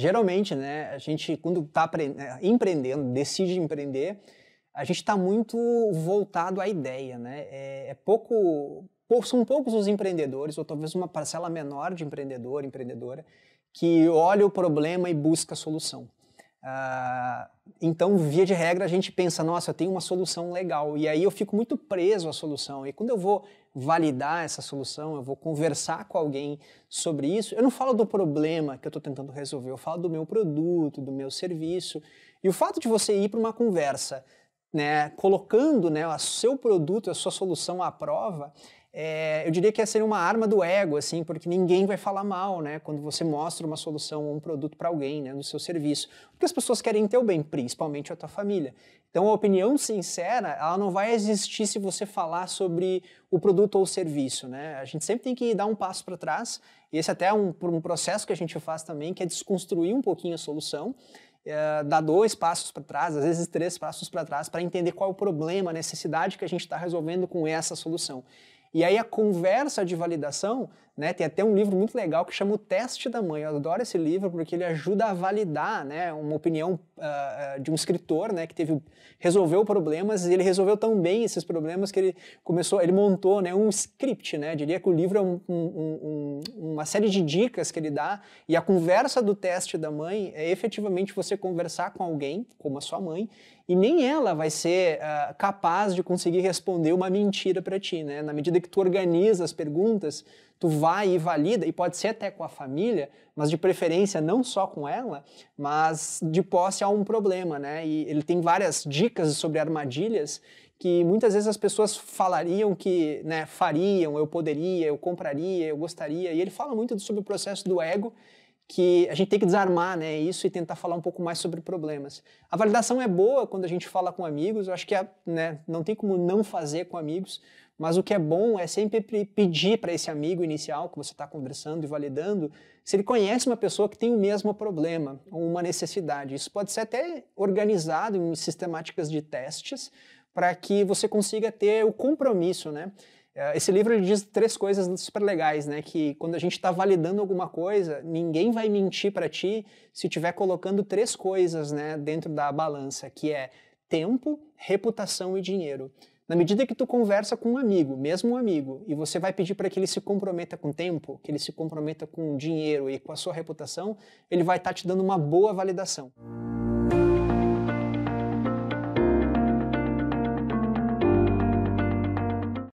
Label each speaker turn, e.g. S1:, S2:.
S1: geralmente, né, a gente quando está é, empreendendo, decide empreender, a gente está muito voltado à ideia, né? É, é pouco, pou, são poucos os empreendedores, ou talvez uma parcela menor de empreendedor, empreendedora, que olha o problema e busca a solução. Ah, então, via de regra, a gente pensa, nossa, eu tenho uma solução legal. E aí eu fico muito preso à solução. E quando eu vou validar essa solução, eu vou conversar com alguém sobre isso, eu não falo do problema que eu estou tentando resolver, eu falo do meu produto, do meu serviço. E o fato de você ir para uma conversa né, colocando né, o seu produto, a sua solução à prova, é, eu diria que é ser uma arma do ego, assim, porque ninguém vai falar mal, né, quando você mostra uma solução ou um produto para alguém, né, no seu serviço, porque as pessoas querem o bem, principalmente a tua família. Então, a opinião sincera, ela não vai existir se você falar sobre o produto ou o serviço, né? A gente sempre tem que dar um passo para trás, e esse até é um, um processo que a gente faz também, que é desconstruir um pouquinho a solução, é, dar dois passos para trás, às vezes três passos para trás, para entender qual é o problema, a necessidade que a gente está resolvendo com essa solução. E aí a conversa de validação né? Tem até um livro muito legal que chama O Teste da Mãe. Eu adoro esse livro porque ele ajuda a validar né, uma opinião uh, de um escritor né, que teve, resolveu problemas e ele resolveu tão bem esses problemas que ele começou, ele montou né, um script. Né? diria que o livro é um, um, um, uma série de dicas que ele dá e a conversa do teste da mãe é efetivamente você conversar com alguém, como a sua mãe, e nem ela vai ser uh, capaz de conseguir responder uma mentira para ti. Né? Na medida que tu organiza as perguntas, tu vai e valida, e pode ser até com a família, mas de preferência não só com ela, mas de posse a um problema, né? E ele tem várias dicas sobre armadilhas que muitas vezes as pessoas falariam que né, fariam, eu poderia, eu compraria, eu gostaria, e ele fala muito sobre o processo do ego que a gente tem que desarmar né, isso e tentar falar um pouco mais sobre problemas. A validação é boa quando a gente fala com amigos, eu acho que é, né, não tem como não fazer com amigos, mas o que é bom é sempre pedir para esse amigo inicial que você está conversando e validando se ele conhece uma pessoa que tem o mesmo problema ou uma necessidade. Isso pode ser até organizado em sistemáticas de testes para que você consiga ter o compromisso, né? É, esse livro ele diz três coisas super legais, né? Que quando a gente está validando alguma coisa, ninguém vai mentir para ti se estiver colocando três coisas, né, dentro da balança, que é tempo, reputação e dinheiro. Na medida que tu conversa com um amigo, mesmo um amigo, e você vai pedir para que ele se comprometa com tempo, que ele se comprometa com dinheiro e com a sua reputação, ele vai estar tá te dando uma boa validação.